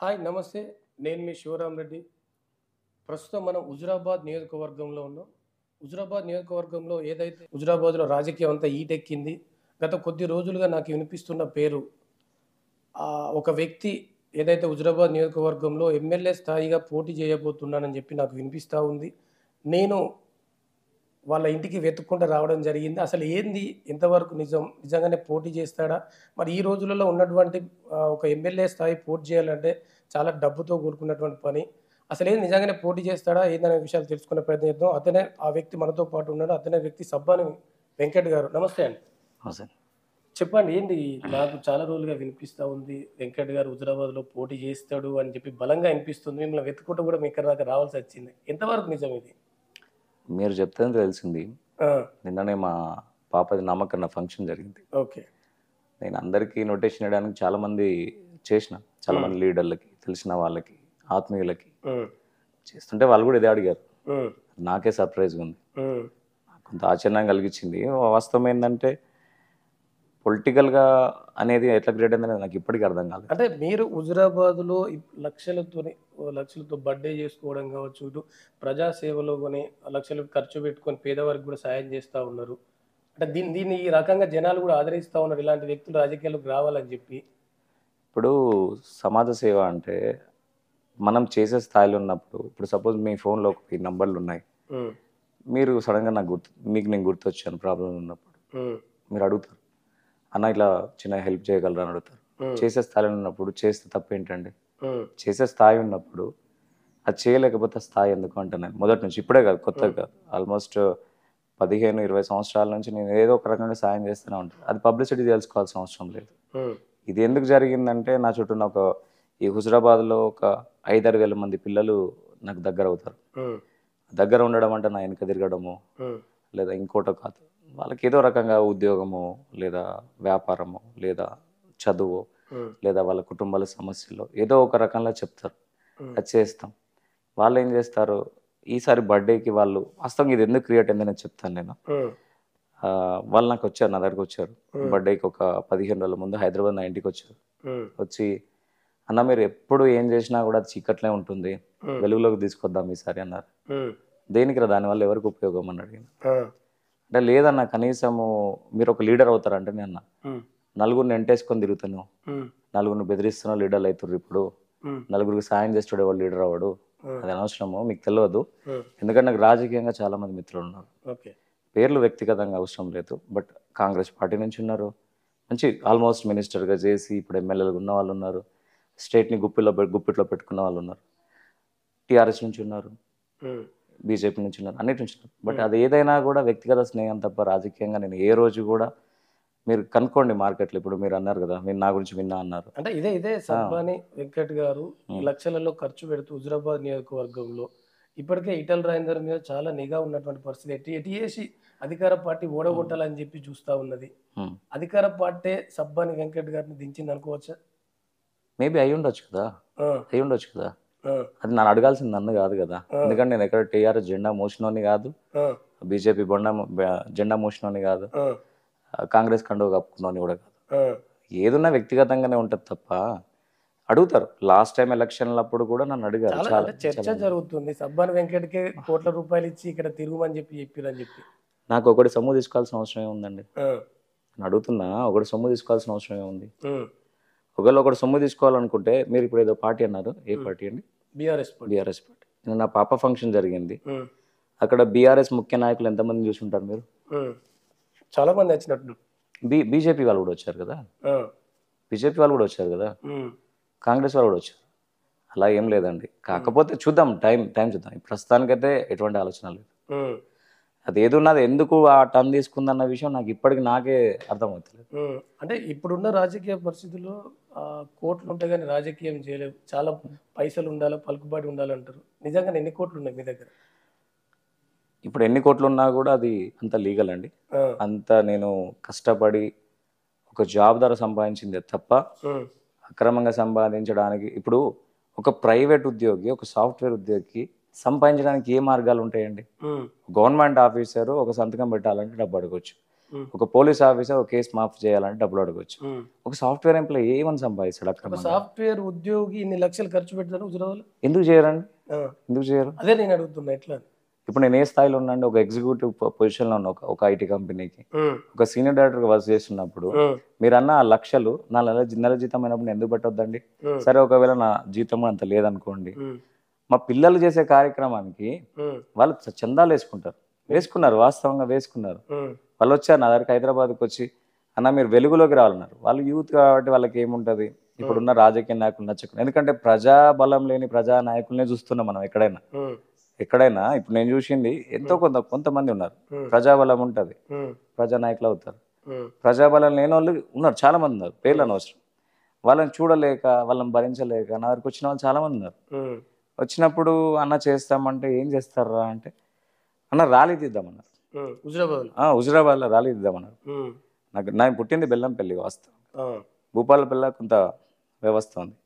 Hi నమస్తే నేను మీ శివరాం రెడ్డి ప్రస్తుతం మనం హుజురాబాద్ నియోజకవర్గంలో ఉన్నాం హుజురాబాద్ నియోజకవర్గంలో ఏదైతే హుజురాబాద్లో రాజకీయం అంతా ఈటెక్కింది గత కొద్ది రోజులుగా నాకు వినిపిస్తున్న పేరు ఒక వ్యక్తి ఏదైతే హుజురాబాద్ నియోజకవర్గంలో ఎమ్మెల్యే స్థాయిగా పోటీ చేయబోతున్నానని చెప్పి నాకు వినిపిస్తూ ఉంది నేను వాళ్ళ ఇంటికి వెతుక్కుంటూ రావడం జరిగింది అసలు ఏంది ఎంతవరకు నిజం నిజంగానే పోటీ చేస్తాడా మరి ఈ రోజులలో ఉన్నటువంటి ఒక ఎమ్మెల్యే స్థాయి పోటీ చేయాలంటే చాలా డబ్బుతో కూడుకున్నటువంటి పని అసలు ఏం నిజంగానే పోటీ చేస్తాడా ఏందనే విషయాలు తెలుసుకునే ప్రయత్నం చేద్దాం అతనే ఆ వ్యక్తి మనతో పాటు ఉన్నాడు అతనే వ్యక్తి సబ్బాని వెంకట్ గారు నమస్తే అండి చెప్పండి ఏంటి నాకు చాలా రోజులుగా వినిపిస్తూ ఉంది వెంకట్ గారు హుజరాబాద్లో పోటీ చేస్తాడు అని చెప్పి బలంగా అనిపిస్తుంది మిమ్మల్ని వెతుకుంటూ కూడా మీ ఇక్కడ దాకా రావాల్సి వచ్చింది ఎంతవరకు నిజం ఇది మీరు చెప్తే తెలిసింది నిన్ననే మా పాపది నామకరణ ఫంక్షన్ జరిగింది ఓకే నేను అందరికీ నోటేషన్ వేయడానికి చాలా మంది చేసిన చాలా మంది లీడర్లకి తెలిసిన వాళ్ళకి ఆత్మీయులకి చేస్తుంటే వాళ్ళు కూడా ఇదే అడిగారు నాకే సర్ప్రైజ్గా ఉంది కొంత ఆశ్చర్యం కలిగించింది వాస్తవం ఏంటంటే పొలిటికల్గా అనేది ఎట్లా క్రియేట్ అయిందనేది అనేది నాకు ఇప్పటికీ అర్థం కాదు అంటే మీరు హుజురాబాద్లో లక్షలతో లక్షలతో బర్త్డే చేసుకోవడం కావచ్చు ప్రజాసేవలో కొని లక్షలు ఖర్చు పెట్టుకొని పేదవారికి కూడా సాయం చేస్తూ ఉన్నారు అంటే దీన్ని దీన్ని ఈ రకంగా జనాలు కూడా ఆదరిస్తూ ఉన్నారు ఇలాంటి వ్యక్తులు రాజకీయాలకు రావాలని చెప్పి ఇప్పుడు సమాజ సేవ అంటే మనం చేసే స్థాయిలో ఉన్నప్పుడు ఇప్పుడు సపోజ్ మీ ఫోన్లో ఈ నంబర్లు ఉన్నాయి మీరు సడన్గా నాకు గుర్తు మీకు నేను గుర్తొచ్చాను ప్రాబ్లం ఉన్నప్పుడు మీరు అడుగుతారు అన్న ఇట్లా చిన్న హెల్ప్ చేయగలరా అని అడుగుతారు చేసే స్థాయిలో ఉన్నప్పుడు చేస్తే తప్పు ఏంటండి చేసే స్థాయి ఉన్నప్పుడు అది చేయలేకపోతే స్థాయి ఎందుకు అంటాను నేను మొదటి నుంచి ఇప్పుడే కాదు కొత్తగా ఆల్మోస్ట్ పదిహేను ఇరవై సంవత్సరాల నుంచి నేను ఏదో ఒక రకంగా సాయం చేస్తూనే ఉంటాను అది పబ్లిసిటీ తెలుసుకోవాల్సిన అవసరం లేదు ఇది ఎందుకు జరిగిందంటే నా చుట్టూ ఒక ఈ హుజరాబాద్లో ఒక ఐదారు వేల మంది పిల్లలు నాకు దగ్గర అవుతారు దగ్గర ఉండడం అంటే నా వెనుక తిరగడము లేదా ఇంకోటో కాదు వాళ్ళకి ఏదో రకంగా ఉద్యోగము లేదా వ్యాపారము లేదా చదువు లేదా వాళ్ళ కుటుంబాల సమస్యలు ఏదో ఒక రకంగా చెప్తారు అది చేస్తాం వాళ్ళు ఏం చేస్తారు ఈసారి బర్త్డేకి వాళ్ళు వాస్తవం ఇది ఎందుకు క్రియేట్ అయింది చెప్తాను నేను వాళ్ళు నాకు వచ్చారు నా దగ్గరకు వచ్చారు బర్త్డేకి ఒక పదిహేను రోజుల ముందు హైదరాబాద్ నా ఇంటికి వచ్చారు వచ్చి అన్న మీరు ఎప్పుడు ఏం చేసినా కూడా చీకట్లే ఉంటుంది వెలుగులోకి తీసుకొద్దాం ఈసారి అన్నారు దేనికి రా దానివల్ల ఎవరికి ఉపయోగం అని అడిగిన అంటే లేదన్న కనీసము మీరు ఒక లీడర్ అవుతారంటే నేను నలుగురిని ఎంటేసుకొని తిరుగుతాను నలుగురిని బెదిరిస్తున్న లీడర్లు అవుతున్నారు ఇప్పుడు నలుగురికి సాయం చేస్తాడు వాళ్ళు లీడర్ అవ్వడు అది అనవసరము మీకు తెలియదు ఎందుకంటే నాకు రాజకీయంగా చాలా మంది మిత్రులు ఉన్నారు పేర్లు వ్యక్తిగతంగా అవసరం లేదు బట్ కాంగ్రెస్ పార్టీ నుంచి ఉన్నారు మంచి ఆల్మోస్ట్ మినిస్టర్గా చేసి ఇప్పుడు ఎమ్మెల్యేలు ఉన్న వాళ్ళు ఉన్నారు స్టేట్ని గుప్పిలో గుప్పిట్లో పెట్టుకున్న వాళ్ళు ఉన్నారు టీఆర్ఎస్ నుంచి ఉన్నారు బీజేపీ నుంచి ఉన్నారు అన్నిటి నుంచి ఉన్నారు బట్ hmm. అది ఏదైనా కూడా వ్యక్తిగత స్నేహం తప్ప రాజకీయంగా నేను ఏ రోజు కూడా మీరు కనుక్కోండి మార్కెట్లో ఇప్పుడు మీరు అన్నారు కదా మీరు నా గురించి విన్నా అన్నారు అంటే ఇదే ఇదే సంబాని వెంకట్ గారు hmm. లక్షలలో ఖర్చు పెడుతూ హుజరాబాద్ నియోజకవర్గంలో ఇప్పటికే ఇటల్ రాజేందర్ మీద చాలా నిఘా ఉన్నటువంటి పరిస్థితి ఎట్టి ఎటు వేసి అధికార పార్టీ ఓడగొట్టాలని చెప్పి చూస్తూ ఉన్నది hmm. అధికార పార్టీ సబ్బాని వెంకట్ గారిని దించింది అనుకోవచ్చా మేబీ అయి ఉండొచ్చు కదా అయి ఉండొచ్చు కదా అది నన్ను అడగాల్సింది నన్ను కాదు కదా ఎందుకంటే నేను ఎక్కడ టీఆర్ఎస్ జెండా మోసినోని కాదు బిజెపి బొండ జెండా మోసినోని కాదు కాంగ్రెస్ కండువ కప్పుకున్నోని కూడా కాదు ఏదున్నా వ్యక్తిగతంగానే ఉంటుంది తప్ప అడుగుతారు లాస్ట్ టైం ఎలక్షన్ల అప్పుడు కూడా నన్ను అడిగారు చాలా చర్చ జరుగుతుంది సబ్బాన్ వెంకట్కి కోట్ల రూపాయలు ఇచ్చి ఇక్కడ తిరుగుమని చెప్పి చెప్పిరని చెప్పి నాకు ఒకటి సొమ్ము తీసుకోవాల్సిన అవసరం ఏముందండి నేను అడుగుతున్నా ఒకటి సొమ్ము తీసుకోవాల్సిన అవసరం ఏముంది ఒకవేళ ఒకటి సొమ్ము తీసుకోవాలనుకుంటే మీరు ఇప్పుడు ఏదో పార్టీ అన్నారు ఏ పార్టీ అండి బీఆర్ఎస్ బీఆర్ఎస్ పార్టీ నా పాప ఫంక్షన్ జరిగింది hmm. అక్కడ బీఆర్ఎస్ ముఖ్య నాయకులు ఎంతమంది చూసుంటారు మీరు hmm. చాలా మంది వచ్చినట్టు బి బీజేపీ వాళ్ళు కూడా వచ్చారు కదా బీజేపీ వాళ్ళు కూడా వచ్చారు కదా hmm. కాంగ్రెస్ వాళ్ళు కూడా వచ్చారు అలా ఏం లేదండి కాకపోతే చూద్దాం టైం టైం చూద్దాం ప్రస్తుతానికైతే ఎటువంటి ఆలోచన లేదు అది ఏది ఉన్నది ఎందుకు ఆ టర్న్ తీసుకుందన్న విషయం నాకు ఇప్పటికి నాకే అర్థమవుతుంది అంటే ఇప్పుడున్న రాజకీయ పరిస్థితుల్లో కోట్లు ఉంటే కానీ రాజకీయం చేయలేవు చాలా పైసలు ఉండాలి పలుకుబాటు ఉండాలంటారు నిజంగా ఎన్ని కోట్లు ఉన్నాయి మీ దగ్గర ఇప్పుడు ఎన్ని కోట్లు ఉన్నా కూడా అది అంత లీగల్ అండి అంత నేను కష్టపడి ఒక జాబ్ ధర సంపాదించిందే తప్ప అక్రమంగా సంపాదించడానికి ఇప్పుడు ఒక ప్రైవేట్ ఉద్యోగి ఒక సాఫ్ట్వేర్ ఉద్యోగికి సంపాదించడానికి ఏ మార్గాలు ఉంటాయండి గవర్నమెంట్ ఆఫీసర్ ఒక సంతకం పెట్టాలంటే డబ్బు అడగొచ్చు ఒక పోలీస్ ఆఫీసర్ ఒక కేసు మాఫ్ చేయాలంటే డబ్బులు అడగొచ్చు ఒక సాఫ్ట్వేర్ ఎంప్లాయీ ఏమని సంపాదిస్తాడు అక్కడ సాఫ్ట్వేర్ ఉద్యోగి ఇన్ని లక్షలు ఖర్చు పెట్టారు ఎందుకు చేయరండి ఎందుకు చేయరు అదే నేను అడుగుతున్నా ఎట్లా ఇప్పుడు నేను ఏ స్థాయిలో ఉన్నాండి ఒక ఎగ్జిక్యూటివ్ పొజిషన్ లో ఉన్నా ఒక ఐటీ కంపెనీకి ఒక సీనియర్ డైరెక్టర్ వర్క్ చేస్తున్నప్పుడు మీరు అన్న ఆ లక్షలు నా నెల నెల జీతం అయినప్పుడు ఎందుకు పెట్టొద్దండి సరే ఒకవేళ నా జీతం అంత లేదనుకోండి మా పిల్లలు చేసే కార్యక్రమానికి వాళ్ళు చందాలు వేసుకుంటారు వేసుకున్నారు వాస్తవంగా వేసుకున్నారు వాళ్ళు వచ్చారు నా దగ్గరికి హైదరాబాద్కి వచ్చి అన్న మీరు వెలుగులోకి రావాలన్నారు వాళ్ళు యూత్ కాబట్టి వాళ్ళకి ఏముంటుంది ఇప్పుడున్న రాజకీయ నాయకులు నచ్చకుండా ఎందుకంటే ప్రజా బలం లేని ప్రజా నాయకులనే చూస్తున్నాం మనం ఎక్కడైనా ఎక్కడైనా ఇప్పుడు నేను చూసింది ఎంతో కొంత కొంతమంది ఉన్నారు ప్రజాబలం ఉంటుంది ప్రజా నాయకులు అవుతారు ప్రజాబలం లేని వాళ్ళు ఉన్నారు చాలా మంది ఉన్నారు పేర్లు అనవసరం వాళ్ళని చూడలేక వాళ్ళని భరించలేక నా వరకు వచ్చిన వాళ్ళు చాలా మంది ఉన్నారు వచ్చినప్పుడు అన్న చేస్తామంటే ఏం చేస్తారా అంటే అన్న ర్యాలీ తీద్దామన్నారు హుజరాబాద్ లో ర్యాలీ తీద్దామన్నారు నాకు నేను పుట్టింది బెల్లంపల్లి వాస్తవం పిల్ల కొంత వ్యవస్థ ఉంది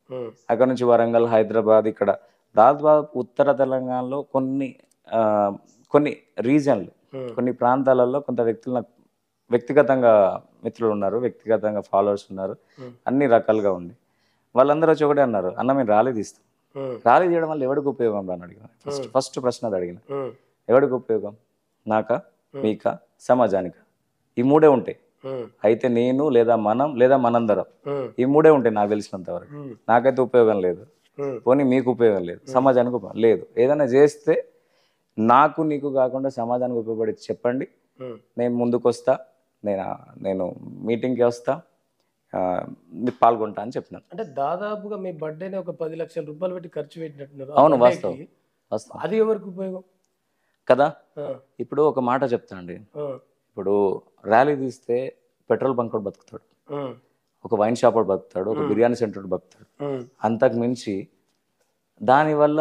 అక్కడ నుంచి వరంగల్ హైదరాబాద్ ఇక్కడ దాదాపు ఉత్తర తెలంగాణలో కొన్ని కొన్ని రీజన్లు కొన్ని ప్రాంతాలలో కొంత వ్యక్తులు నాకు వ్యక్తిగతంగా మిత్రులు ఉన్నారు వ్యక్తిగతంగా ఫాలోవర్స్ ఉన్నారు అన్ని రకాలుగా ఉంది వాళ్ళందరూ వచ్చి ఒకటే అన్నారు అన్న మేము ర్యాలీ తీస్తాం ఖాళీ చేయడం వల్ల ఎవరికి ఉపయోగం అని అడిగిన ఫస్ట్ ఫస్ట్ ప్రశ్న అది అడిగిన ఎవరికి ఉపయోగం నాక మీక సమాజానిక ఈ మూడే ఉంటాయి అయితే నేను లేదా మనం లేదా మనందరం ఈ మూడే ఉంటాయి నాకు తెలిసినంత వరకు నాకైతే ఉపయోగం లేదు పోనీ మీకు ఉపయోగం లేదు సమాజానికి ఉపయోగం లేదు ఏదైనా చేస్తే నాకు నీకు కాకుండా సమాజానికి ఉపయోగపడి చెప్పండి నేను ముందుకు వస్తా నేను నేను మీటింగ్కి వస్తా పాల్గొంటా అని చెప్పినారు అంటే దాదాపుగా మీ బర్త్డే ఒక పది లక్షల రూపాయలు పెట్టి ఖర్చు పెట్టినట్టున్నారు అవును వాస్తవం వాస్తవం అది ఎవరికి ఉపయోగం కదా ఇప్పుడు ఒక మాట చెప్తానండి ఇప్పుడు ర్యాలీ తీస్తే పెట్రోల్ బంక్ కూడా బతుకుతాడు ఒక వైన్ షాప్ కూడా బతుకుతాడు ఒక బిర్యానీ సెంటర్ బతుకుతాడు అంతకు మించి దానివల్ల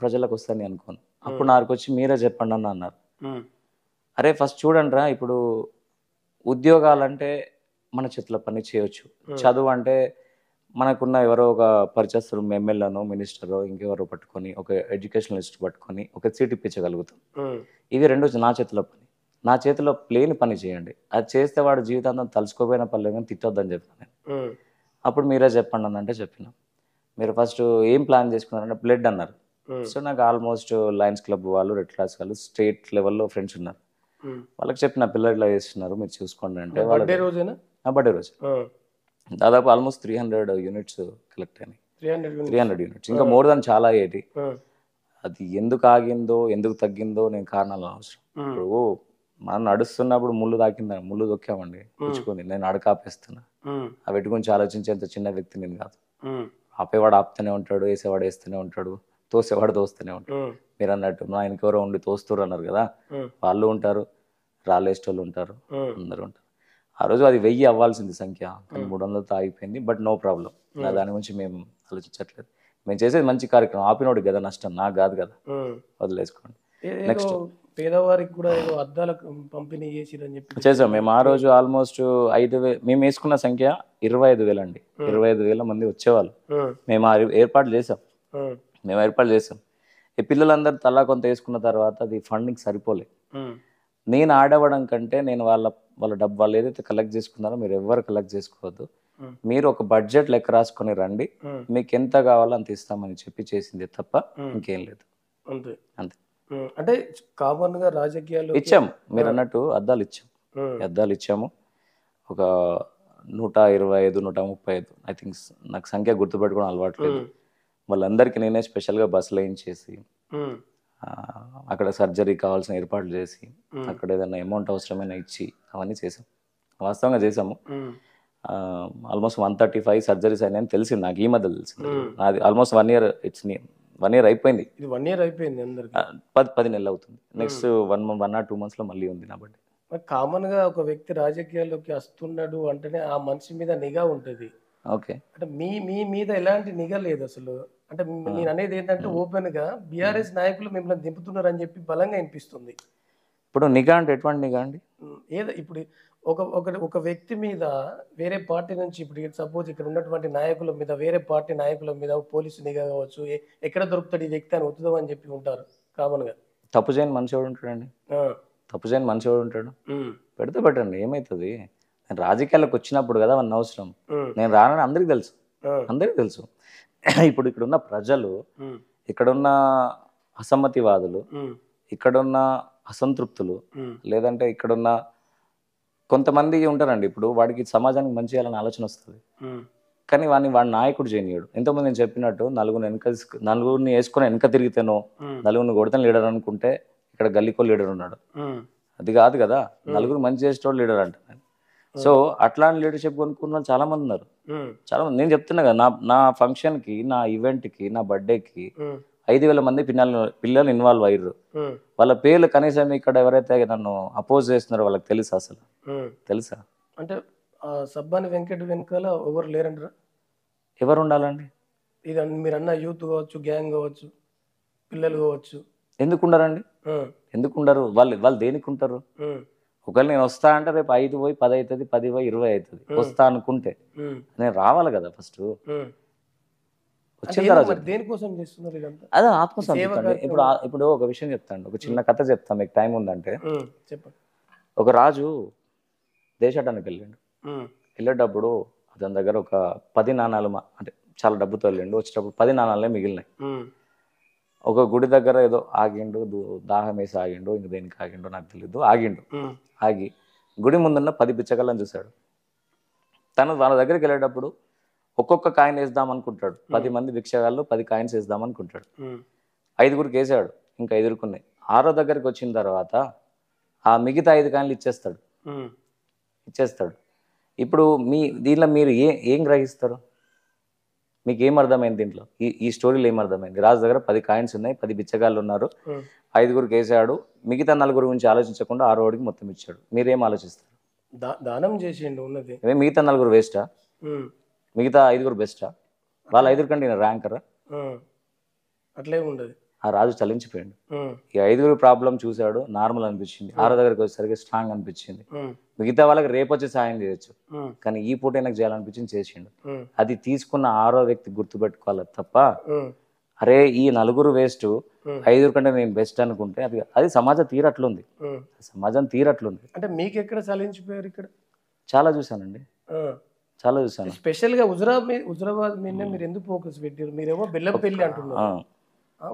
ప్రజలకు వస్తాయని అనుకోను అప్పుడు నాకు వచ్చి మీరే చెప్పండి అన్న అన్నారు అరే ఫస్ట్ చూడండి రా ఇప్పుడు ఉద్యోగాలంటే మన చేతిలో పని చేయొచ్చు చదువు అంటే మనకున్న ఎవరో ఒక పరిచయస్తులు ఎమ్మెల్యేనో మినిస్టరో ఇంకెవరో పట్టుకొని ఒక ఎడ్యుకేషనలిస్ట్ పట్టుకొని ఒక సీట్ ఇప్పించగలుగుతాం ఇవి రెండు నా చేతిలో పని నా చేతిలో ప్లేన్ పని చేయండి అది చేస్తే వాడు జీవితాంతం తలుచుకోపోయిన పనులు తిట్టొద్దని చెప్పాను నేను అప్పుడు మీరే చెప్పండి అని అంటే చెప్పిన మీరు ఫస్ట్ ఏం ప్లాన్ చేసుకున్నారంటే బ్లడ్ అన్నారు సో నాకు ఆల్మోస్ట్ లయన్స్ క్లబ్ వాళ్ళు రెడ్ క్లాస్ వాళ్ళు స్టేట్ లెవెల్లో ఫ్రెండ్స్ ఉన్నారు వాళ్ళకి చెప్పిన పిల్లలు ఇలా చేస్తున్నారు మీరు చూసుకోండి అంటే నా బర్త్డే రోజు దాదాపు almost three hundred units collect అయినాయి త్రీ హండ్రెడ్ యూనిట్స్ ఇంకా మోర్ దాన్ చాలా అయ్యేటి అది ఎందుకు ఆగిందో ఎందుకు తగ్గిందో నేను కారణాలు అవసరం ఇప్పుడు మనం నడుస్తున్నప్పుడు ముళ్ళు తాకిందని ముళ్ళు దొక్కామండి పుచ్చుకుంది నేను నడక ఆపేస్తున్నా ఆ పెట్టుకుని ఆలోచించేంత చిన్న వ్యక్తి నేను కాదు ఆపేవాడు ఆపుతూనే ఉంటాడు వేసేవాడు వేస్తూనే ఉంటాడు తోసేవాడు తోస్తూనే ఉంటాడు మీరు అన్నట్టు మా ఇంకెవరో ఉండి తోస్తురు అన్నారు కదా వాళ్ళు ఉంటారు రాళ్ళు ఉంటారు అందరూ ఉంటారు ఆ రోజు అది వెయ్యి అవ్వాల్సింది సంఖ్య hmm. మూడు వందలతో ఆగిపోయింది బట్ నో ప్రాబ్లం hmm. నా దాని గురించి మేము ఆలోచించట్లేదు మేము చేసేది మంచి కార్యక్రమం ఆపినోడు కదా నష్టం నాకు కాదు కదా hmm. వదిలేసుకోండి నెక్స్ట్ పేదవారికి కూడా ఏదో అద్దాల పంపిణీ చేసిరని చెప్పి చేసాం మేము ఆ రోజు ఆల్మోస్ట్ ఐదు వేలు మేము వేసుకున్న సంఖ్య ఇరవై ఐదు వేలు అండి ఇరవై ఐదు వేల మంది వచ్చేవాళ్ళు మేము ఏర్పాటు చేసాం మేము ఏర్పాటు చేసాం ఈ పిల్లలందరూ తలా కొంత వేసుకున్న తర్వాత అది ఫండింగ్ సరిపోలే నేను ఆడవడం కంటే నేను వాళ్ళ వాళ్ళ డబ్బు వాళ్ళు ఏదైతే కలెక్ట్ చేసుకున్నారో మీరు ఎవరు కలెక్ట్ చేసుకోవద్దు మీరు ఒక బడ్జెట్ లెక్క రాసుకొని రండి మీకు ఎంత కావాలో అంత ఇస్తామని చెప్పి చేసింది తప్ప ఇంకేం లేదు అంతే అంతే అంటే కామన్ గా రాజకీయాలు ఇచ్చాము మీరు అన్నట్టు అద్దాలు ఇచ్చాము అద్దాలు ఇచ్చాము ఒక నూట ఇరవై ఐదు నూట ముప్పై ఐదు ఐ థింక్ నాకు సంఖ్య గుర్తుపెట్టుకోవడం లేదు వాళ్ళందరికీ నేనే స్పెషల్గా బస్సులు వేయించేసి అక్కడ సర్జరీ కావాల్సిన ఏర్పాట్లు చేసి అక్కడ ఏదైనా అమౌంట్ అవసరమైన ఇచ్చి అవన్నీ చేసాం వాస్తవంగా చేసాము almost one thirty five surgeries అయినాయని తెలిసింది నాకు ఈ మధ్య తెలిసింది అది almost one year it's one year అయిపోయింది వన్ ఇయర్ అయిపోయింది పది పది నెలలు అవుతుంది next one one or two మంత్స్లో మళ్ళీ ఉంది నా కామన్గా ఒక వ్యక్తి రాజకీయాల్లోకి వస్తున్నాడు అంటేనే ఆ మనిషి మీద నిఘా ఉంటుంది ఓకే అంటే మీ మీ మీద ఎలాంటి నిఘా లేదు అసలు అంటే నేను అనేది ఏంటంటే ఓపెన్ గా బిఆర్ఎస్ నాయకులు మిమ్మల్ని దింపుతున్నారు అని చెప్పి బలంగా అనిపిస్తుంది ఇప్పుడు నిఘా అంటే ఎటువంటి నిఘా అండి ఏదో ఇప్పుడు ఒక ఒక ఒక వ్యక్తి మీద వేరే పార్టీ నుంచి ఇప్పుడు సపోజ్ ఇక్కడ ఉన్నటువంటి నాయకుల మీద వేరే పార్టీ నాయకుల మీద పోలీసు నిఘా కావచ్చు ఎక్కడ దొరుకుతాడు ఈ వ్యక్తి అని వద్దు అని చెప్పి ఉంటారు గా తప్పు చేయని మనిషి ఎవడు అండి తప్పు చేయని మనిషి ఎవడు ఉంటాడు పెడితే పెట్టండి ఏమవుతుంది నేను రాజకీయాలకు వచ్చినప్పుడు కదా మన అవసరం నేను రానని అందరికి తెలుసు అందరికీ తెలుసు ఇప్పుడు ఇక్కడున్న ప్రజలు ఇక్కడున్న అసమ్మతివాదులు ఇక్కడున్న అసంతృప్తులు లేదంటే ఇక్కడున్న కొంతమంది ఉంటారండి ఇప్పుడు వాడికి సమాజానికి మంచి చేయాలని ఆలోచన వస్తుంది కానీ వాడిని వాడి నాయకుడు చేయనీయడు ఎంతోమంది నేను చెప్పినట్టు నలుగురిని వెనక నలుగురిని వేసుకుని వెనక తిరిగితేనో నలుగురిని కొడతాను లీడర్ అనుకుంటే ఇక్కడ గల్లీకో లీడర్ ఉన్నాడు అది కాదు కదా నలుగురు మంచి చేసేటోడు లీడర్ అంటాను సో అట్లా లీడర్షిప్ కొనుక్కున్న చాలా మంది ఉన్నారు చాలా మంది నేను చెప్తున్నా కదా నా నా ఫంక్షన్ కి నా ఈవెంట్ కి నా బర్త్డే కి ఐదు వేల మంది పిల్లలు పిల్లలు ఇన్వాల్వ్ అయ్యారు వాళ్ళ పేర్లు కనీసం ఇక్కడ ఎవరైతే నన్ను అపోజ్ చేస్తున్నారో వాళ్ళకి తెలుసా అసలు తెలుసా అంటే సబ్బాని వెంకట వెనకాల ఎవరు లేరండి ఎవరు ఉండాలండి ఇది మీరు అన్న యూత్ కావచ్చు గ్యాంగ్ కావచ్చు పిల్లలు కావచ్చు ఎందుకు అండి ఎందుకు ఉండరు వాళ్ళు వాళ్ళు దేనికి ఉంటారు ఒకవేళ నేను వస్తా అంటే రేపు ఐదు పోయి పది అవుతుంది పది పోయి ఇరవై అవుతుంది వస్తా అనుకుంటే నేను రావాలి కదా ఫస్ట్ వచ్చిన తర్వాత అదే ఆత్మసంతృప్తి ఇప్పుడు ఇప్పుడు ఒక విషయం చెప్తాను ఒక చిన్న కథ చెప్తాను మీకు టైం ఉందంటే ఒక రాజు దేశాటానికి వెళ్ళాడు వెళ్ళేటప్పుడు అతని దగ్గర ఒక పది నాణాలు అంటే చాలా డబ్బుతో వెళ్ళిండు వచ్చేటప్పుడు పది నాణాలే మిగిలినాయి ఒక గుడి దగ్గర ఏదో ఆగిండు దాహం వేసి ఆగిండు ఇంక దేనికి ఆగిండో నాకు తెలియదు ఆగిండు ఆగి గుడి ముందున్న పది పిచ్చకళ్ళని చూశాడు తను వాళ్ళ దగ్గరికి వెళ్ళేటప్పుడు ఒక్కొక్క కాయిన్ వేద్దాం అనుకుంటాడు పది మంది భిక్షగాళ్ళు పది కాయిన్స్ వేద్దాం అనుకుంటాడు ఐదుగురికి వేసాడు ఇంకా ఎదుర్కొన్నాయి ఆరో దగ్గరికి వచ్చిన తర్వాత ఆ మిగతా ఐదు కాయిన్లు ఇచ్చేస్తాడు ఇచ్చేస్తాడు ఇప్పుడు మీ దీనిలో మీరు ఏం గ్రహిస్తారు మీకు ఏం అర్థమైంది దీంట్లో ఈ ఈ స్టోరీలో ఏం అర్థమైంది రాజు దగ్గర పది కాయిన్స్ ఉన్నాయి పది బిచ్చగాళ్ళు ఉన్నారు ఐదుగురికి వేసాడు మిగతా నలుగురు గురించి ఆలోచించకుండా ఆరోడికి మొత్తం ఇచ్చాడు మీరేం ఆలోచిస్తారు దానం చేసేయండి ఉన్నది మిగతా నలుగురు వేస్టా మిగతా ఐదుగురు బెస్టా వాళ్ళ ఐదుగురు కంటే ర్యాంకరా అట్లే ఉండదు ఆ రాజు చలించిపోయాడు ఈ ఐదుగురు ప్రాబ్లం చూశాడు నార్మల్ అనిపించింది ఆరో దగ్గరికి వచ్చేసరికి స్ట్రాంగ్ అనిపించింది మిగతా వాళ్ళకి రేపొచ్చి సాయం చేయొచ్చు కానీ ఈ పూట నాకు చేయాలనిపించింది చేసిండు అది తీసుకున్న ఆరో వ్యక్తి గుర్తుపెట్టుకోవాలి తప్ప అరే ఈ నలుగురు వేస్ట్ ఐదుగురు కంటే నేను బెస్ట్ అనుకుంటే అది అది సమాజం తీరట్లుంది సమాజం తీరట్లుంది అంటే మీకు ఎక్కడ చలించిపోయారు ఇక్కడ చాలా చూశానండి చాలా చూసాను స్పెషల్గా హుజరాబాద్ హుజరాబాద్ మీద మీరు ఎందుకు ఫోకస్ పెట్టారు మీరేమో బెల్లంపల్లి అంటున్నారు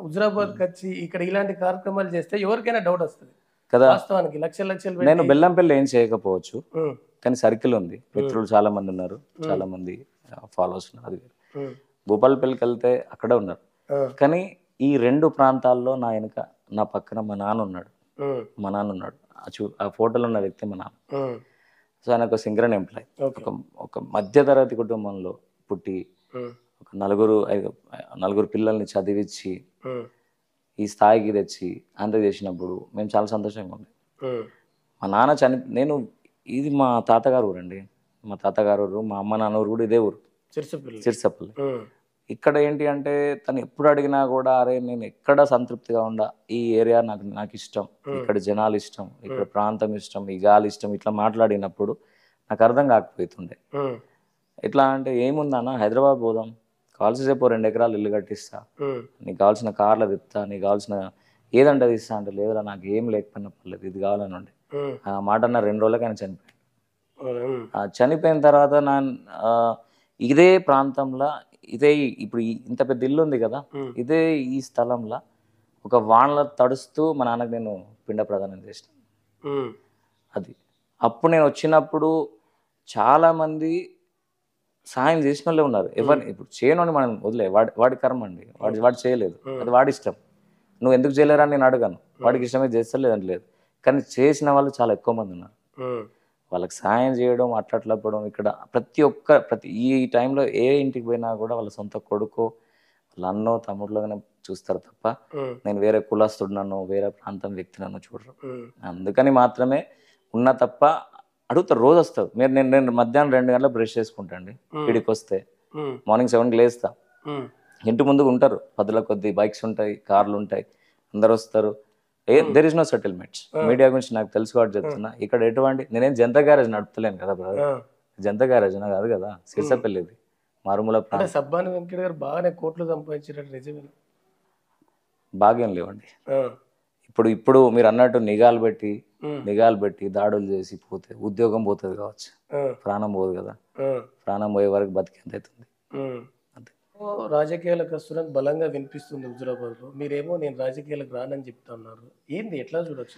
హుజరాబాద్ వచ్చి ఇక్కడ ఇలాంటి కార్యక్రమాలు చేస్తే ఎవరికైనా డౌట్ వస్తుంది కదా వాస్తవానికి లక్షల లక్షలు నేను బెల్లంపల్లి ఏం చేయకపోవచ్చు కానీ సర్కిల్ ఉంది మిత్రులు చాలా మంది ఉన్నారు చాలా మంది ఫాలోవర్స్ ఉన్నారు అది భూపాలపల్లికి వెళ్తే అక్కడ ఉన్నారు కానీ ఈ రెండు ప్రాంతాల్లో నా వెనుక నా పక్కన మా నాన్న ఉన్నాడు మా నాన్న ఉన్నాడు ఆ ఫోటోలో ఉన్న వ్యక్తి మా నాన్న సో ఆయన ఒక సింగరన్ ఎంప్లాయ్ ఒక ఒక మధ్యతరగతి కుటుంబంలో పుట్టి ఒక నలుగురు నలుగురు పిల్లల్ని చదివించి ఈ స్థాయికి తెచ్చి అంత చేసినప్పుడు మేము చాలా సంతోషంగా ఉండే మా నాన్న చని నేను ఇది మా తాతగారు ఊరండి మా తాతగారు ఊరు మా అమ్మ నాన్న ఊరు కూడా ఇదే ఊరు చిరుసపల్లి ఇక్కడ ఏంటి అంటే తను ఎప్పుడు అడిగినా కూడా అరే నేను ఎక్కడ సంతృప్తిగా ఉండా ఈ ఏరియా నాకు నాకు ఇష్టం ఇక్కడ జనాలు ఇష్టం ఇక్కడ ప్రాంతం ఇష్టం ఈ గాలి ఇష్టం ఇట్లా మాట్లాడినప్పుడు నాకు అర్థం కాకపోతుండే ఎట్లా అంటే ఏముందన్న హైదరాబాద్ పోదాం కావాల్సేపు రెండు ఎకరాలు ఇల్లు కట్టిస్తా నీకు కావాల్సిన కార్లు తిప్తా నీకు కావాల్సిన ఏదంటే అది ఇస్తా అంటే లేదురా నాకు ఏం లేకపోయినా పర్లేదు ఇది కావాలని ఉండే ఆ మాట అన్న రెండు రోజులకైనా చనిపోయాడు చనిపోయిన తర్వాత నా ఇదే ప్రాంతంలో ఇదే ఇప్పుడు ఇంత పెద్ద ఇల్లు ఉంది కదా ఇదే ఈ స్థలంలో ఒక వానలో తడుస్తూ మా నాన్నకు నేను పిండ ప్రదానం చేసిన అది అప్పుడు నేను వచ్చినప్పుడు చాలామంది సాయం చేసిన వాళ్ళే ఉన్నారు ఎవరిని ఇప్పుడు చేయను మనం వదిలే వాడి వాడి కర్మ అండి వాడు వాడు చేయలేదు అది వాడి ఇష్టం నువ్వు ఎందుకు చేయలేరా నేను అడగాను వాడికి ఇష్టమే చేస్తలేదని లేదు కానీ చేసిన వాళ్ళు చాలా ఎక్కువ మంది ఉన్నారు వాళ్ళకి సాయం చేయడం అట్లట్లప్పడం ఇక్కడ ప్రతి ఒక్క ప్రతి ఈ టైంలో ఏ ఇంటికి పోయినా కూడా వాళ్ళ సొంత కొడుకు వాళ్ళ అన్నో తమ్ముడులోనే చూస్తారు తప్ప నేను వేరే కులాస్తుడు వేరే ప్రాంతం వ్యక్తి నన్ను చూడరు అందుకని మాత్రమే ఉన్న తప్ప అడుగుతారు రోజు వస్తారు మీరు నేను నేను మధ్యాహ్నం రెండు గంటల బ్రష్ చేసుకుంటాండి ఇక్కడికి వస్తే మార్నింగ్ సెవెన్కి లేస్తా ఇంటి ముందుకు ఉంటారు పదుల కొద్ది బైక్స్ ఉంటాయి కార్లు ఉంటాయి అందరు వస్తారు ఏ there is no settlements media గురించి నాకు తెలుసు కాబట్టి చెప్తున్నా ఇక్కడ ఎటువంటి నేనేం జంత గ్యారేజ్ నడుపుతలేను కదా బ్రదర్ జంత గ్యారేజ్ నా కాదు కదా సిరిసపల్లిది మారుమూల సబ్బాని వెంకట గారు బాగానే కోట్లు సంపాదించారు నిజమే భాగ్యం లేవండి ఇప్పుడు ఇప్పుడు మీరు అన్నట్టు నిఘాలు పెట్టి నిఘాలు పెట్టి దాడులు చేసి పోతే ఉద్యోగం పోతుంది కావచ్చు ప్రాణం పోదు కదా ప్రాణం పోయే వరకు బతికేంత అవుతుంది రాజకీయాల కస్తున్నది బలంగా వినిపిస్తుంది హుజురాబాద్ లో మీరేమో నేను రాజకీయాలకు రానని చెప్తా ఉన్నారు ఏంది ఎట్లా చూడొచ్చు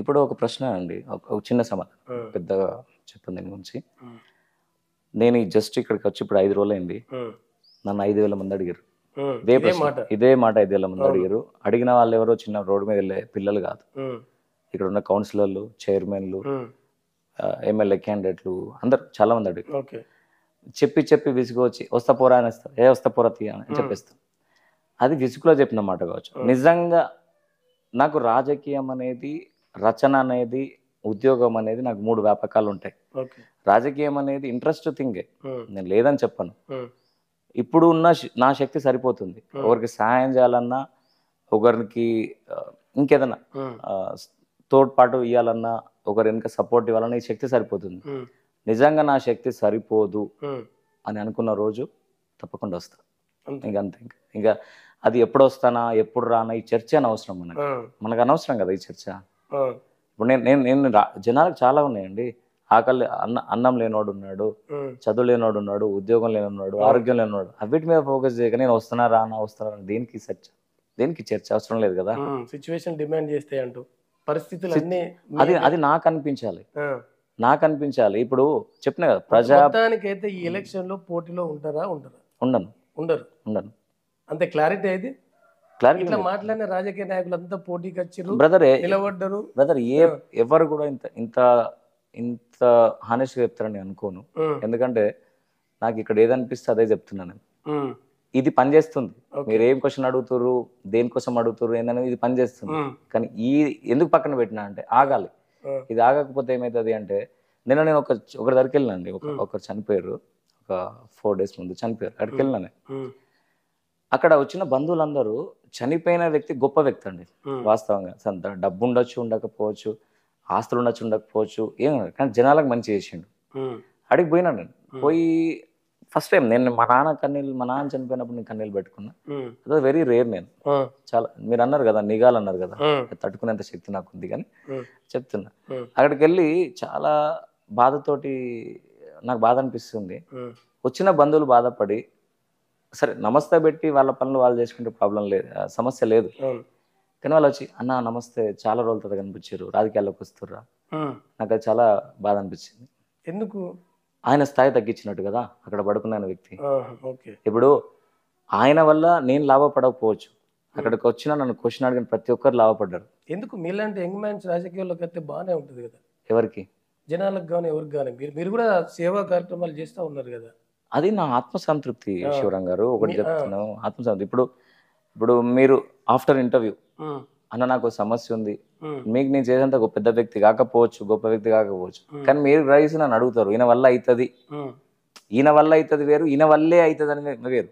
ఇప్పుడు ఒక ప్రశ్న అండి ఒక చిన్న సమాధానం పెద్దగా చెప్పాను దీని గురించి నేను జస్ట్ ఇక్కడికి వచ్చి ఇప్పుడు ఐదు అయింది నన్ను ఐదు వేల మంది అడిగారు ఇదే మాట ఇదే మాట ఐదు వేల మంది అడిగారు అడిగిన వాళ్ళు ఎవరో చిన్న రోడ్డు మీద వెళ్ళే పిల్లలు కాదు ఇక్కడ ఉన్న కౌన్సిలర్లు చైర్మన్లు ఎమ్మెల్యే క్యాండిడేట్లు అందరు చాలా మంది అడిగారు చెప్పి చెప్పి విసుగొచ్చి వస్తా పోరా అని ఇస్తారు ఏ వస్తా పోరా తీయ అని చెప్పేస్తాను అది విసుగులో చెప్పిన మాట కావచ్చు నిజంగా నాకు రాజకీయం అనేది రచన అనేది ఉద్యోగం అనేది నాకు మూడు వ్యాపకాలు ఉంటాయి రాజకీయం అనేది ఇంట్రెస్ట్ థింగే నేను లేదని చెప్పను ఇప్పుడు ఉన్న నా శక్తి సరిపోతుంది ఒకరికి సహాయం చేయాలన్నా ఒకరికి ఇంకేదన్నా తోడ్పాటు ఇవ్వాలన్నా ఒకరి వెనుక సపోర్ట్ ఇవ్వాలన్నా ఈ శక్తి సరిపోతుంది నిజంగా నా శక్తి సరిపోదు అని అనుకున్న రోజు తప్పకుండా వస్తా ఇంకా అంతే ఇంకా అది ఎప్పుడు వస్తానా ఎప్పుడు రానా ఈ చర్చ అని అవసరం మనకు మనకు అనవసరం కదా ఈ చర్చ ఇప్పుడు నేను నేను నేను జనాలకు చాలా ఉన్నాయండి ఆకలి అన్న అన్నం లేనోడు ఉన్నాడు చదువు లేనోడు ఉన్నాడు ఉద్యోగం లేనున్నాడు ఆరోగ్యం లేనివాడు అవిటి మీద ఫోకస్ చేయక నేను వస్తున్నా రానా వస్తున్నా దేనికి చర్చ దేనికి చర్చ అవసరం లేదు కదా సిచ్యువేషన్ డిమాండ్ చేస్తే అంటూ పరిస్థితులు అన్ని అది అది నాకు అనిపించాలి నాకు అనిపించాలి ఇప్పుడు చెప్పిన కదా ప్రజా అయితే ఈ లో పోటీలో ఉంటారా ఉండరా ఉండను ఉండరు ఉండను అంతే క్లారిటీ అయితే క్లారిటీ రాజకీయ నాయకులు అంతా పోటీకి వచ్చారు బ్రదర్ నిలబడ్డరు బ్రదర్ ఏ ఎవరు కూడా ఇంత ఇంత ఇంత హానెస్ట్గా చెప్తారని అనుకోను ఎందుకంటే నాకు ఇక్కడ ఏదనిపిస్తే అదే చెప్తున్నాను నేను ఇది పనిచేస్తుంది మీరు ఏం క్వశ్చన్ అడుగుతున్నారు దేనికోసం అడుగుతున్నారు ఏందనేది ఇది పనిచేస్తుంది hmm. కానీ ఈ ఎందుకు పక్కన పెట్టినా అంటే ఆగాలి hmm. ఇది ఆగకపోతే ఏమవుతుంది అంటే నిన్న నేను ఒక ఒకరి దగ్గరికి వెళ్ళినండి hmm. ఒకరు చనిపోయారు ఒక ఫోర్ డేస్ ముందు చనిపోయారు అక్కడికి వెళ్ళినా అక్కడ వచ్చిన బంధువులందరూ చనిపోయిన వ్యక్తి గొప్ప వ్యక్తి అండి వాస్తవంగా సంత డబ్బు ఉండొచ్చు ఉండకపోవచ్చు ఆస్తులు ఉండొచ్చు ఉండకపోవచ్చు ఏం కానీ జనాలకు మంచి చేసిండు అడిగిపోయినా నేను పోయి ఫస్ట్ టైం నేను మా నాన్న కన్నీళ్ళు మా నాన్న చనిపోయినప్పుడు నేను కన్నీళ్ళు పెట్టుకున్నా అది వెరీ రేర్ నేను చాలా మీరు అన్నారు కదా నిఘాలు అన్నారు కదా తట్టుకునేంత శక్తి నాకు ఉంది కానీ చెప్తున్నా అక్కడికి వెళ్ళి చాలా బాధతోటి నాకు బాధ అనిపిస్తుంది వచ్చిన బంధువులు బాధపడి సరే నమస్తే పెట్టి వాళ్ళ పనులు వాళ్ళు చేసుకుంటే ప్రాబ్లం లేదు సమస్య లేదు కానీ వాళ్ళు వచ్చి అన్న నమస్తే చాలా రోజుల తర్వాత కనిపించారు రాజకీయాల్లోకి వస్తుర్రా నాకు చాలా బాధ అనిపించింది ఎందుకు ఆయన స్థాయి తగ్గించినట్టు కదా అక్కడ పడుకున్నాను వ్యక్తి ఇప్పుడు ఆయన వల్ల నేను లాభపడకపోవచ్చు అక్కడికి వచ్చిన నన్ను క్వశ్చన్ అడిగిన ప్రతి ఒక్కరు లాభపడ్డారు ఎందుకు మీలాంటి యంగ్ మ్యాన్స్ రాజకీయాల్లోకి అయితే బాగానే ఉంటుంది కదా ఎవరికి జనాలకు కానీ ఎవరికి కానీ మీరు మీరు కూడా సేవా కార్యక్రమాలు చేస్తూ ఉన్నారు కదా అది నా ఆత్మసంతృప్తి శివరాం గారు ఒకటి చెప్తున్నాను ఆత్మసంతృప్తి ఇప్పుడు ఇప్పుడు మీరు ఆఫ్టర్ ఇంటర్వ్యూ అన్న నాకు సమస్య ఉంది మీకు నేను చేసేంత ఒక పెద్ద వ్యక్తి కాకపోవచ్చు గొప్ప వ్యక్తి కాకపోవచ్చు కానీ మీరు రైస్ నన్ను అడుగుతారు ఈయన వల్ల అవుతుంది ఈయన వల్ల అవుతుంది వేరు ఈయన వల్లే అవుతుంది అని వేరు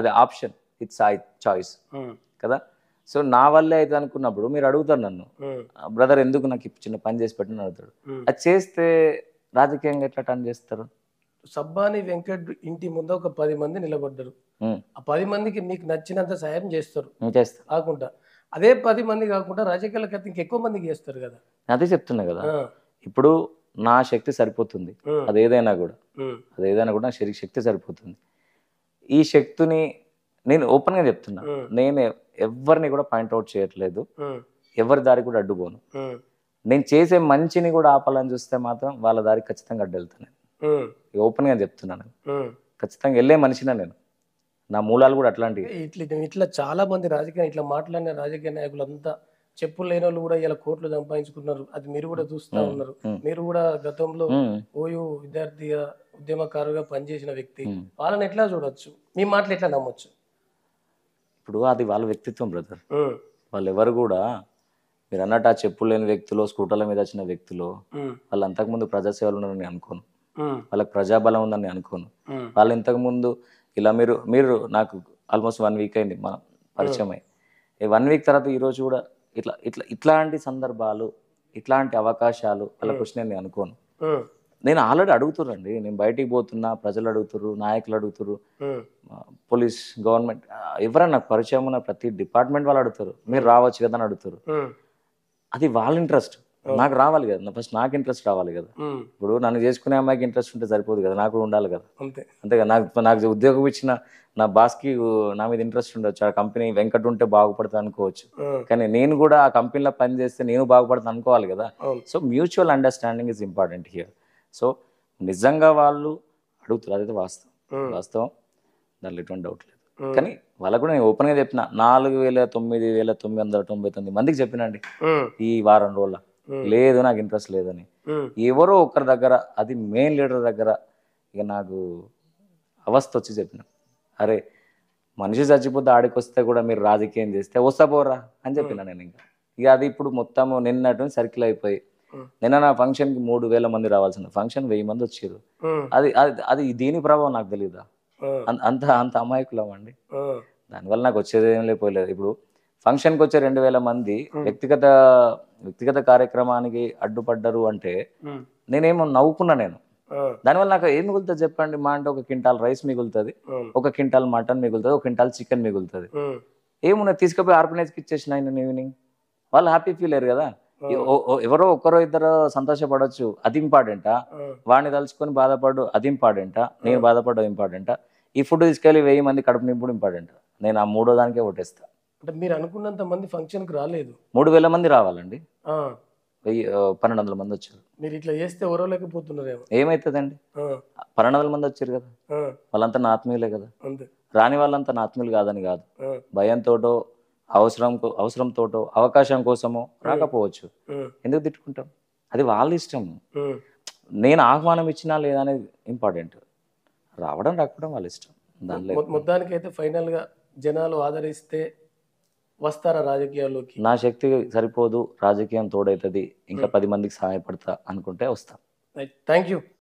అది ఆప్షన్ ఇట్స్ ఐ చాయిస్ కదా సో నా వల్లే అయితే అనుకున్నప్పుడు మీరు అడుగుతారు నన్ను బ్రదర్ ఎందుకు నాకు చిన్న పని చేసి పెట్టిన అడుగుతాడు అది చేస్తే రాజకీయంగా ఎట్లా టర్న్ చేస్తారు సబ్బాని వెంకట్ ఇంటి ముందు ఒక పది మంది నిలబడ్డారు ఆ పది మందికి మీకు నచ్చినంత సాయం చేస్తారు కాకుండా అదే పది మంది కాకుండా రాజకీయాల కథ ఇంకెక్కువ మందికి చేస్తారు కదా అదే చెప్తున్నా కదా ఇప్పుడు నా శక్తి సరిపోతుంది అదేదైనా కూడా అదేదైనా కూడా నా శరీర శక్తి సరిపోతుంది ఈ శక్తిని నేను ఓపెన్గా చెప్తున్నా నేను ఎవరిని కూడా పాయింట్అవుట్ చేయట్లేదు ఎవరి దారి కూడా అడ్డుకోను నేను చేసే మంచిని కూడా ఆపాలని చూస్తే మాత్రం వాళ్ళ దారి ఖచ్చితంగా అడ్డు వెళ్తాను ఓపెన్గా చెప్తున్నాను ఖచ్చితంగా వెళ్ళే మనిషినా నేను నా మూలాలు కూడా అట్లాంటివి ఇట్లా ఇట్లా చాలా మంది రాజకీయ ఇట్లా మాట్లాడిన రాజకీయ నాయకులంతా చెప్పులు లేని వాళ్ళు కూడా ఇలా కోట్లు సంపాదించుకున్నారు అది మీరు కూడా చూస్తూ ఉన్నారు మీరు కూడా గతంలో ఓయూ విద్యార్థిగా ఉద్యమకారుగా పనిచేసిన వ్యక్తి వాళ్ళని ఎట్లా చూడొచ్చు మీ మాటలు ఎట్లా నమ్మొచ్చు ఇప్పుడు అది వాళ్ళ వ్యక్తిత్వం బ్రదర్ వాళ్ళు ఎవరు కూడా మీరు అన్నట్టు ఆ చెప్పులు లేని వ్యక్తులు స్కూటర్ల మీద వచ్చిన వ్యక్తులు వాళ్ళు అంతకుముందు ప్రజాసేవలు ఉన్నారని అనుకోను వాళ్ళకి ప్రజాబలం ఉందని అనుకోను వాళ్ళు ఇంతకుముందు ఇలా మీరు మీరు నాకు ఆల్మోస్ట్ వన్ వీక్ అయింది మన పరిచయం అయ్యి వన్ వీక్ తర్వాత ఈరోజు కూడా ఇట్లా ఇట్లా ఇట్లాంటి సందర్భాలు ఇట్లాంటి అవకాశాలు అలా వచ్చినాయి నేను అనుకోను నేను ఆల్రెడీ అడుగుతుర్రండి నేను బయటికి పోతున్నా ప్రజలు అడుగుతురు నాయకులు అడుగుతురు పోలీస్ గవర్నమెంట్ ఎవరైనా నాకు పరిచయం ఉన్న ప్రతి డిపార్ట్మెంట్ వాళ్ళు అడుగుతారు మీరు రావచ్చు కదా అని అడుగుతారు అది వాళ్ళ ఇంట్రెస్ట్ నాకు రావాలి కదా ఫస్ట్ నాకు ఇంట్రెస్ట్ రావాలి కదా ఇప్పుడు నన్ను చేసుకునే అమ్మాయికి ఇంట్రెస్ట్ ఉంటే సరిపోదు కదా నాకు ఉండాలి కదా అంతే కదా నాకు నాకు ఉద్యోగం ఇచ్చిన నా బాస్కి నా మీద ఇంట్రెస్ట్ ఉండొచ్చు ఆ కంపెనీ వెంకట ఉంటే బాగుపడతా అనుకోవచ్చు కానీ నేను కూడా ఆ కంపెనీలో పని చేస్తే నేను బాగుపడతా అనుకోవాలి కదా so mutual understanding is important here so నిజంగా వాళ్ళు అడుగుతారు అదైతే వాస్తవం వాస్తవం దానిలో ఎటువంటి డౌట్ లేదు కానీ వాళ్ళకు కూడా నేను ఓపెన్గా చెప్పిన నాలుగు వేల తొమ్మిది వేల తొమ్మిది వందల తొంభై తొమ్మిది మందికి చెప్పినండి ఈ వారం రోజుల్లో లేదు నాకు ఇంట్రెస్ట్ లేదని ఎవరో ఒకరి దగ్గర అది మెయిన్ లీడర్ దగ్గర ఇక నాకు అవస్థ వచ్చి చెప్పిన అరే మనిషి చచ్చిపోతే ఆడికి వస్తే కూడా మీరు రాజకీయం చేస్తే వస్తా పోరా అని చెప్పిన నేను ఇంకా ఇక అది ఇప్పుడు మొత్తం నిన్నటి సర్కిల్ అయిపోయి నిన్న నా ఫంక్షన్ కి మూడు వేల మంది రావాల్సిన ఫంక్షన్ వెయ్యి మంది వచ్చారు అది అది దీని ప్రభావం నాకు తెలియదా అంత అంత అమాయకులం అండి దానివల్ల నాకు వచ్చేది ఏం లేకపోలేదు ఇప్పుడు ఫంక్షన్కి వచ్చే రెండు వేల మంది వ్యక్తిగత వ్యక్తిగత కార్యక్రమానికి అడ్డుపడ్డరు అంటే నేనేమో నవ్వుకున్నా నేను దానివల్ల నాకు ఏం మిగులుతుంది చెప్పండి మా అంటే ఒక క్వింటాల్ రైస్ మిగులుతుంది ఒక క్వింటాల్ మటన్ మిగులుతుంది ఒక క్వింటాల్ చికెన్ మిగులుతుంది ఏమున్నా తీసుకుపోయి కి ఇచ్చేసిన ఆయన ఈవినింగ్ వాళ్ళు హ్యాపీ ఫీల్ అయ్యారు కదా ఎవరో ఒక్కరో ఇద్దరు సంతోషపడవచ్చు అది ఇంపార్టెంటా వాడిని తలుచుకొని బాధపడు అది ఇంపార్టెంటా నేను బాధపడడం ఇంపార్టెంటా ఈ ఫుడ్ తీసుకెళ్ళి వెయ్యి మంది కడుపు నింపుడు ఇంపార్టెంట్ నేను ఆ మూడో దానికే ఓటేస్తా అంటే మీరు అనుకున్నంత మంది ఫంక్షన్కి రాలేదు మూడు వేల మంది రావాలండి వెయ్యి పన్నెండు వందల మంది వచ్చారు మీరు ఇట్లా చేస్తే ఎవరో లేకపోతున్నారేమో ఏమవుతుందండి పన్నెండు వందల మంది వచ్చారు కదా వాళ్ళంతా నా కదా రాని వాళ్ళంతా నా కాదని కాదు భయంతోటో అవసరం తోటో అవకాశం కోసమో రాకపోవచ్చు ఎందుకు తిట్టుకుంటాం అది వాళ్ళ ఇష్టం నేను ఆహ్వానం ఇచ్చినా లేదా అనేది ఇంపార్టెంట్ రావడం రాకపోవడం వాళ్ళ ఇష్టం దానిలో మొత్తానికి అయితే ఫైనల్గా జనాలు ఆదరిస్తే వస్తారా రాజకీయాల్లోకి నా శక్తి సరిపోదు రాజకీయం తోడైతుంది ఇంకా hmm. పది మందికి సహాయపడతా అనుకుంటే వస్తాను థ్యాంక్ యూ